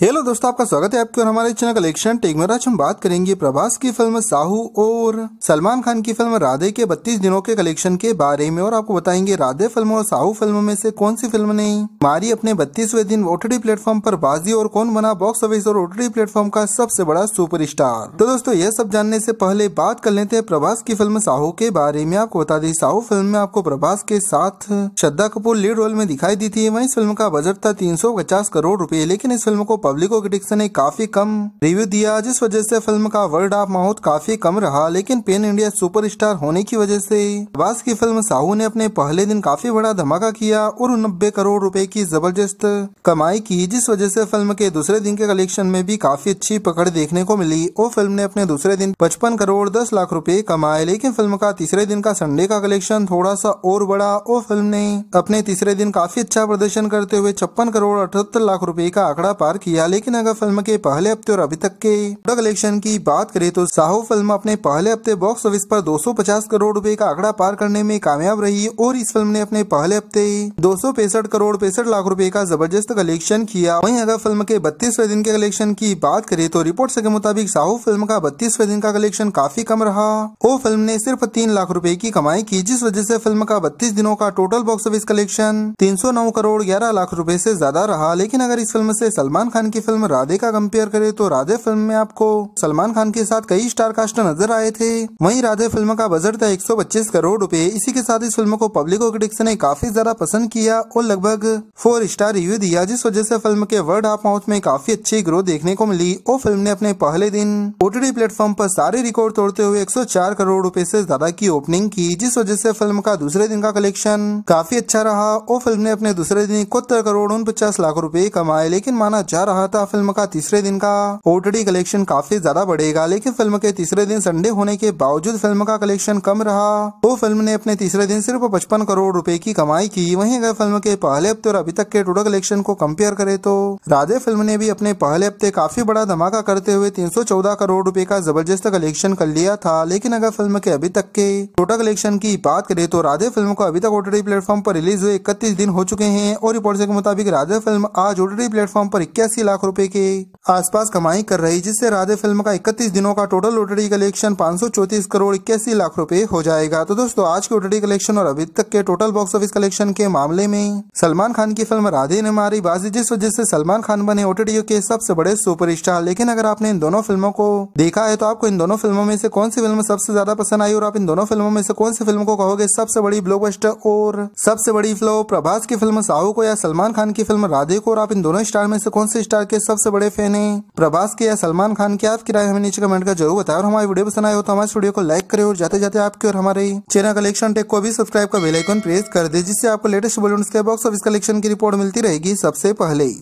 hello दोस्तों आपका स्वागत है आपके और हमारे चैनल कलेक्शन टेक में आज हम बात करेंगे प्रभास की फिल्म साहू और सलमान खान की फिल्म राधे के 32 दिनों के कलेक्शन के बारे में और आपको बताएंगे राधे फिल्म और साहू फिल्म में से कौन सी फिल्म ने मारी अपने 32वें दिन ओटीडी प्लेटफॉर्म पर बाजी और कौन बना बॉक्स ऑफिस और ओटीडी प्लेटफॉर्म का सबसे बड़ा सुपर स्टार तो दोस्तों ये सब जानने ऐसी पहले बात कर लेते हैं प्रभास की फिल्म साहू के बारे में आपको बता दी साहू फिल्म में आपको प्रभास के साथ श्रद्धा कपूर लीड रोल में दिखाई दी थी वही फिल्म का बजट था तीन करोड़ रूपए लेकिन इस फिल्म को पब्लिक को क्रिटिक्स ने काफी कम रिव्यू दिया जिस वजह से फिल्म का वर्ड ऑफ माउथ काफी कम रहा लेकिन पेन इंडिया सुपरस्टार होने की वजह से बास की फिल्म साहू ने अपने पहले दिन काफी बड़ा धमाका किया और नब्बे करोड़ रुपए की जबरदस्त कमाई की जिस वजह से फिल्म के दूसरे दिन के कलेक्शन में भी काफी अच्छी पकड़ देखने को मिली और फिल्म ने अपने दूसरे दिन पचपन करोड़ दस लाख रूपए कमाए लेकिन फिल्म का तीसरे दिन का संडे का कलेक्शन थोड़ा सा और बड़ा और फिल्म ने अपने तीसरे दिन काफी अच्छा प्रदर्शन करते हुए छप्पन करोड़ अठहत्तर लाख रूपए का आंकड़ा पार किया किया लेकिन अगर फिल्म के पहले हफ्ते और अभी तक के कलेक्शन की बात करें तो साहू फिल्म अपने पहले हफ्ते बॉक्स ऑफिस पर 250 करोड़ रुपए का आंकड़ा पार करने में कामयाब रही और इस फिल्म ने अपने पहले हफ्ते दो करोड़ पैंसठ लाख रूपए का जबरदस्त कलेक्शन किया वही अगर फिल्म के बत्तीसवे दिन के कलेक्शन की बात करे तो रिपोर्ट के मुताबिक साहू फिल्म का बत्तीसवे दिन का कलेक्शन काफी कम रहा वो फिल्म ने सिर्फ तीन लाख रूपए की कमाई की जिस वजह ऐसी फिल्म का बत्तीस दिनों का टोटल बॉक्स ऑफिस कलेक्शन तीन करोड़ ग्यारह लाख रूपए ऐसी ज्यादा रहा लेकिन अगर इस फिल्म से सलमान खान खान की फिल्म राधे का कंपेयर करें तो राधे फिल्म में आपको सलमान खान के साथ कई स्टार कास्ट नजर आए थे वहीं राधे फिल्म का बजट था 125 करोड़ रुपए इसी के साथ इस फिल्म को पब्लिक और क्रिटिक्स ने काफी ज्यादा पसंद किया और लगभग फोर स्टार रिव्यू दिया जिस वजह से फिल्म के वर्ड ऑफ माउथ में काफी अच्छी ग्रोथ देखने को मिली और फिल्म ने अपने पहले दिन ओटीडी प्लेटफॉर्म आरोप सारे रिकॉर्ड तोड़ते हुए एक करोड़ रूपए ऐसी ज्यादा की ओपनिंग की जिस वजह ऐसी फिल्म का दूसरे दिन का कलेक्शन काफी अच्छा रहा और फिल्म ने अपने दूसरे दिन इकहत्तर करोड़ उन लाख रूपए कमाए लेकिन माना जा रहा था फिल्म का तीसरे दिन का ओटडी कलेक्शन काफी ज्यादा बढ़ेगा लेकिन फिल्म के तीसरे दिन संडे होने के बावजूद फिल्म का कलेक्शन कम रहा तो फिल्म ने अपने तीसरे दिन सिर्फ पचपन करोड़ रूपए की कमाई की वहीं अगर फिल्म के पहले हफ्ते और अभी तक के टोटल कलेक्शन को कम्पेयर करे तो राधे फिल्म ने भी अपने पहले हफ्ते काफी बड़ा धमाका करते हुए तीन करोड़ रूपए का जबरदस्त कलेक्शन कर लिया था लेकिन अगर फिल्म के अभी तक के टोटल कलेक्शन की बात करे तो राधे फिल्म को अभी तक ओटडी प्लेटफॉर्म पर रिलीज हुए इकतीस दिन हो चुके हैं और रिपोर्ट के मुताबिक राधे फिल्म आज ओटीटी प्लेटफॉर्म पर इक्यासी लाख रुपए के आसपास कमाई कर रही जिससे राधे फिल्म का 31 दिनों का टोटल ओटडी कलेक्शन पाँच करोड़ इक्यासी लाख रुपए हो जाएगा तो दोस्तों आज के ओटडी कलेक्शन और अभी तक के टोटल बॉक्स ऑफिस कलेक्शन के मामले में सलमान खान की फिल्म राधे ने मारी बाजी जिस वजह से सलमान खान बने ओटीडी के सबसे बड़े सुपर लेकिन अगर आपने इन दोनों फिल्मों को देखा है तो आपको इन दोनों फिल्मों में से कौन सी फिल्म सबसे ज्यादा पसंद आई और आप इन दोनों फिल्मों में से कौन सी फिल्म को कहोगे सबसे बड़ी ब्लॉक और सबसे बड़ी फ्लो प्रभास की फिल्म साहू को या सलमान खान की फिल्म राधे को और आप इन दोनों स्टार में से कौन से स्टार के सबसे बड़े फैन हैं प्रभास के या सलमान खान के आपकी राय हमें नीचे कमेंट कर जरूर बताएं और हमारी वीडियो पसंद आए हो तो हमारे वीडियो को लाइक करें और जाते जाते आपके और हमारे चैनल कलेक्शन टेक को भी सब्सक्राइब का बेलाइकन प्रेस कर दे जिससे आपको लेटेस्ट बॉलीवुड के बॉक्स ऑफिस कलेक्शन की रिपोर्ट मिलती रहेगी सबसे पहले